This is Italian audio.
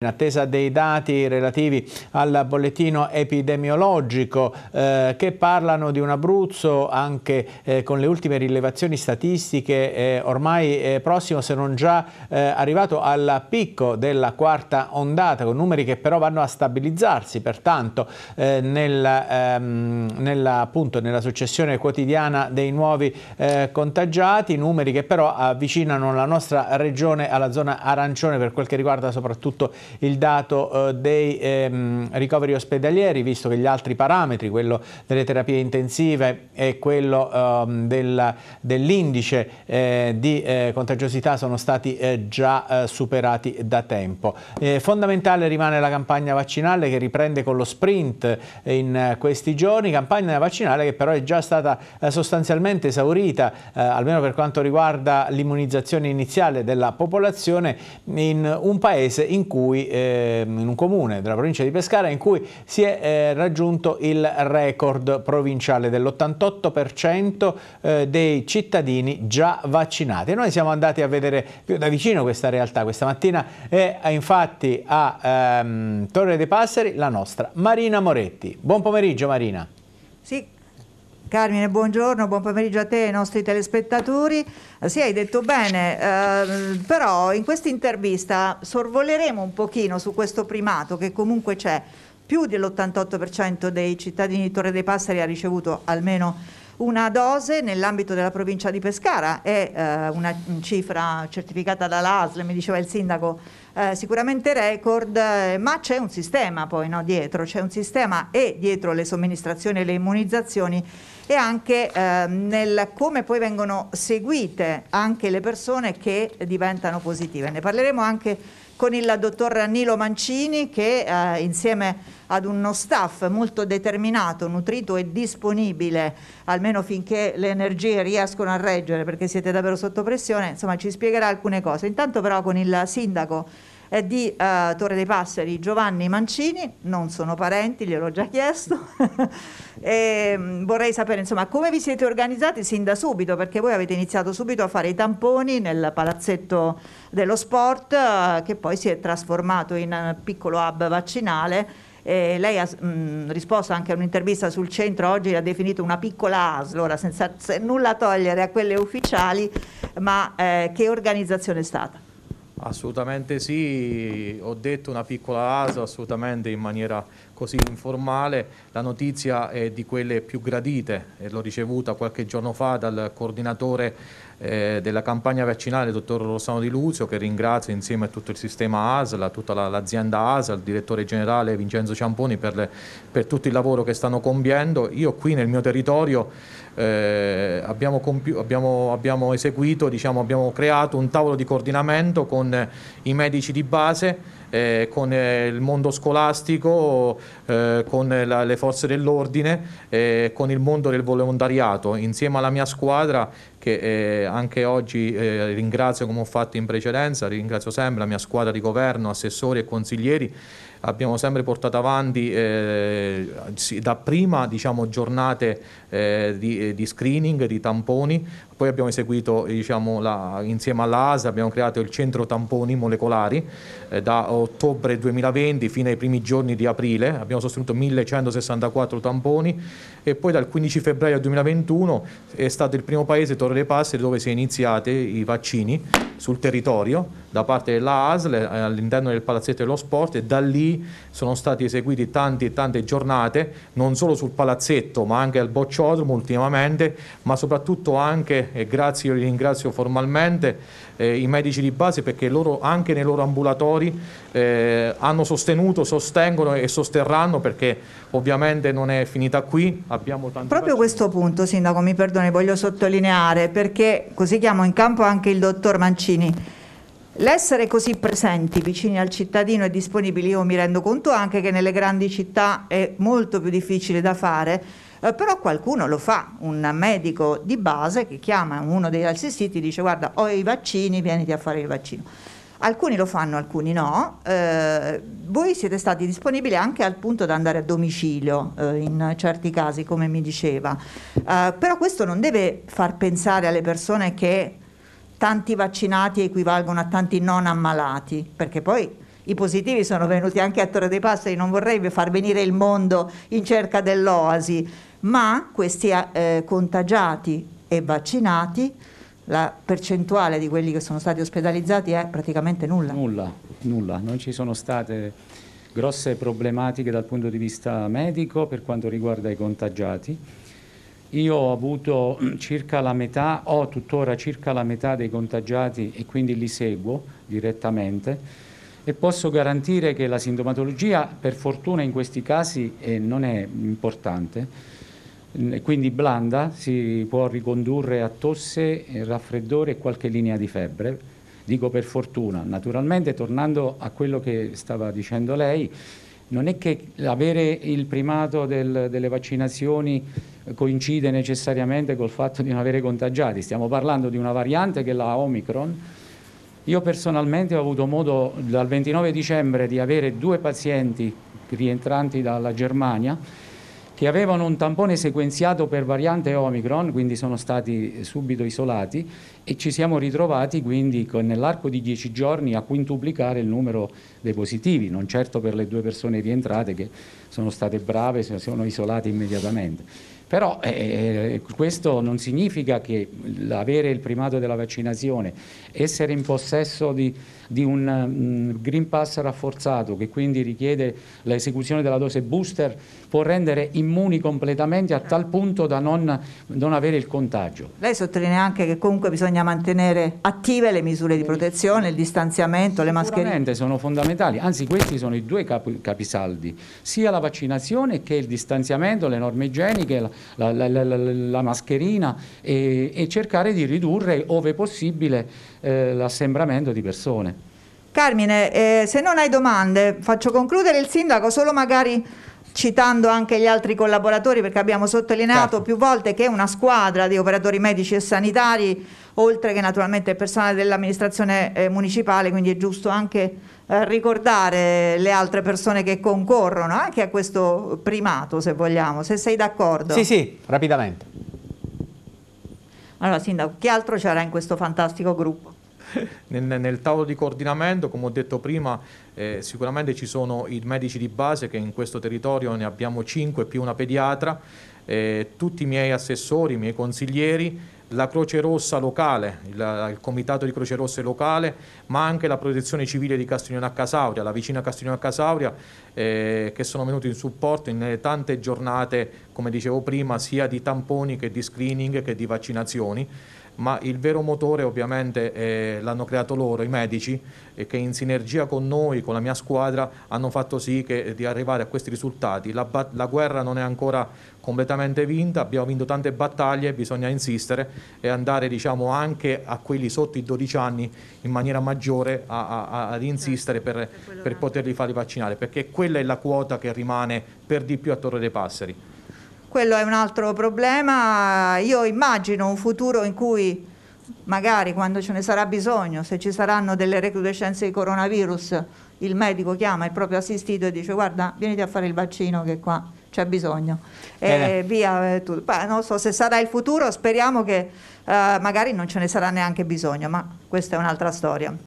In attesa dei dati relativi al bollettino epidemiologico eh, che parlano di un Abruzzo anche eh, con le ultime rilevazioni statistiche eh, ormai eh, prossimo se non già eh, arrivato al picco della quarta ondata con numeri che però vanno a stabilizzarsi pertanto eh, nel, ehm, nella, appunto, nella, successione quotidiana dei nuovi contagiati, numeri che però avvicinano la nostra regione alla zona arancione per quel che riguarda soprattutto i il dato eh, dei ehm, ricoveri ospedalieri, visto che gli altri parametri, quello delle terapie intensive e quello ehm, del, dell'indice eh, di eh, contagiosità sono stati eh, già eh, superati da tempo. Eh, fondamentale rimane la campagna vaccinale che riprende con lo sprint in questi giorni, campagna vaccinale che però è già stata sostanzialmente esaurita, almeno per quanto riguarda l'immunizzazione iniziale della popolazione, in un paese in cui cui, eh, in un comune della provincia di Pescara in cui si è eh, raggiunto il record provinciale dell'88% eh, dei cittadini già vaccinati. noi siamo andati a vedere più da vicino questa realtà questa mattina è eh, infatti a ehm, Torre dei Passeri la nostra Marina Moretti. Buon pomeriggio Marina. Sì, Carmine, buongiorno, buon pomeriggio a te e ai nostri telespettatori. Sì, hai detto bene, eh, però in questa intervista sorvoleremo un pochino su questo primato che comunque c'è. Più dell'88% dei cittadini di Torre dei Passari ha ricevuto almeno una dose nell'ambito della provincia di Pescara, è eh, una cifra certificata dall'ASL, mi diceva il sindaco eh, sicuramente record, eh, ma c'è un sistema poi no, dietro, c'è un sistema e dietro le somministrazioni e le immunizzazioni e anche eh, nel come poi vengono seguite anche le persone che diventano positive. Ne parleremo anche con il dottor Nilo Mancini che eh, insieme ad uno staff molto determinato, nutrito e disponibile, almeno finché le energie riescono a reggere perché siete davvero sotto pressione, insomma ci spiegherà alcune cose. Intanto però con il sindaco è di eh, Torre dei Passeri Giovanni Mancini, non sono parenti, gliel'ho già chiesto. e, mm, vorrei sapere insomma come vi siete organizzati sin da subito, perché voi avete iniziato subito a fare i tamponi nel palazzetto dello sport eh, che poi si è trasformato in eh, piccolo hub vaccinale. E lei ha mh, mm, risposto anche a un'intervista sul centro, oggi l'ha definito una piccola ASL, ora senza se nulla togliere a quelle ufficiali, ma eh, che organizzazione è stata? Assolutamente sì, ho detto una piccola ASA assolutamente in maniera così informale, la notizia è di quelle più gradite l'ho ricevuta qualche giorno fa dal coordinatore eh, della campagna vaccinale del dottor Rossano Di Luzio che ringrazio insieme a tutto il sistema ASL, tutta l'azienda la, ASL, il direttore generale Vincenzo Ciamponi per, le, per, tutto il lavoro che stanno compiendo. Io qui nel mio territorio eh, abbiamo, abbiamo, abbiamo, eseguito, diciamo, abbiamo creato un tavolo di coordinamento con eh, i medici di base eh, con eh, il mondo scolastico, eh, con la, le forze dell'ordine, eh, con il mondo del volontariato. Insieme alla mia squadra che eh, anche oggi eh, ringrazio come ho fatto in precedenza, ringrazio sempre la mia squadra di governo, assessori e consiglieri abbiamo sempre portato avanti eh, da prima diciamo, giornate eh, di, eh, di, screening, di tamponi, poi abbiamo eseguito diciamo, la, insieme all'ASA, abbiamo creato il centro tamponi molecolari eh, da ottobre 2020 fino ai primi giorni di aprile, abbiamo sostenuto 1164 tamponi e poi dal 15 febbraio 2021 è stato il primo paese, Torre le passere dove si è iniziati i vaccini sul territorio da parte della ASL eh, all'interno del palazzetto dello sport e da lì sono stati eseguiti tante e tante giornate, non solo sul palazzetto ma anche al bocciodromo ultimamente, ma soprattutto anche, e grazie, io li ringrazio formalmente, eh, i medici di base perché loro anche nei loro ambulatori eh, hanno sostenuto, sostengono e sosterranno perché ovviamente non è finita qui, abbiamo tanti... Proprio questo punto, Sindaco, mi perdoni, voglio sottolineare perché così chiamo in campo anche il dottor Mancini L'essere così presenti vicini al cittadino e disponibili, io mi rendo conto anche che nelle grandi città è molto più difficile da fare, eh, però qualcuno lo fa, un medico di base che chiama uno dei assistiti e dice guarda ho i vaccini, vieniti a fare il vaccino. Alcuni lo fanno, alcuni no. Eh, voi siete stati disponibili anche al punto di andare a domicilio eh, in certi casi, come mi diceva. Eh, però questo non deve far pensare alle persone che tanti vaccinati equivalgono a tanti non ammalati, perché poi i positivi sono venuti anche a Torre dei Passeri, non vorrei far venire il mondo in cerca dell'oasi, ma questi eh, contagiati e vaccinati, la percentuale di quelli che sono stati ospedalizzati è praticamente nulla. Nulla, nulla, non ci sono state grosse problematiche dal punto di vista medico per quanto riguarda i contagiati io ho avuto mm, circa la metà, ho tuttora circa la metà dei contagiati e quindi li seguo direttamente e posso garantire che la sintomatologia per fortuna in questi casi eh, non è importante, mm, quindi blanda, si può ricondurre a tosse, eh, raffreddore e qualche linea di febbre. Dico per fortuna, naturalmente tornando a quello che stava dicendo lei, non è che avere il primato del, delle vaccinazioni coincide necessariamente col fatto di non avere contagiati, stiamo parlando di una variante che è la Omicron. Io personalmente ho avuto modo dal 29 dicembre di avere due pazienti rientranti dalla Germania che avevano un tampone sequenziato per variante Omicron, quindi sono stati subito isolati e ci siamo ritrovati quindi nell'arco di dieci giorni a quintuplicare il numero dei positivi, non certo per le due persone rientrate che sono state brave, si sono isolate immediatamente. Però eh, eh, questo non significa che avere il primato della vaccinazione, essere in possesso di, di un um, Green Pass rafforzato che quindi richiede l'esecuzione della dose booster, può rendere immuni completamente a tal punto da non, non avere il contagio. Lei sottolinea anche che comunque bisogna mantenere attive le misure di protezione, il distanziamento, le mascherine. Sicuramente sono fondamentali, anzi questi sono i due capi, capisaldi, sia la vaccinazione che il distanziamento, le norme igieniche, la, la, la, la, la mascherina e, e, cercare di ridurre, ove possibile, eh, l'assembramento di persone. Carmine, eh, se non hai domande, faccio concludere il sindaco solo magari citando anche gli altri collaboratori perché abbiamo sottolineato certo. più volte che una squadra di operatori medici e sanitari, oltre che naturalmente il personale dell'amministrazione eh, municipale, quindi è giusto anche eh, ricordare le altre persone che concorrono anche a questo primato, se vogliamo, se sei d'accordo. Sì, sì, rapidamente. Allora, Sindaco, che altro c'era in questo fantastico gruppo? nel, nel, tavolo di coordinamento, come ho detto prima, eh, sicuramente ci sono i medici di base che in questo territorio ne abbiamo 5 più una pediatra, eh, tutti i miei assessori, i miei consiglieri la Croce Rossa locale, il, il, comitato di Croce Rossa locale, ma anche la protezione civile di Castiglione a Casauria, la vicina Castiglione a Casauria, eh, che sono venuti in supporto in eh, tante giornate, come dicevo prima, sia di tamponi che di screening che di vaccinazioni ma il vero motore ovviamente eh, l'hanno creato loro, i medici, eh, che in sinergia con noi, con la mia squadra, hanno fatto sì che, eh, di arrivare a questi risultati. La, la, guerra non è ancora completamente vinta, abbiamo vinto tante battaglie, bisogna insistere e andare diciamo, anche a quelli sotto i 12 anni in maniera maggiore a, a, ad insistere per, per poterli fare vaccinare, perché quella è la quota che rimane per di più a Torre dei Passeri. Quello è un altro problema, io immagino un futuro in cui magari quando ce ne sarà bisogno, se ci saranno delle recrudescenze di coronavirus, il medico chiama il proprio assistito e dice guarda vieniti a fare il vaccino che qua c'è bisogno. E eh. via eh, tutto. Beh, non so se sarà il futuro, speriamo che eh, magari non ce ne sarà neanche bisogno, ma questa è un'altra storia.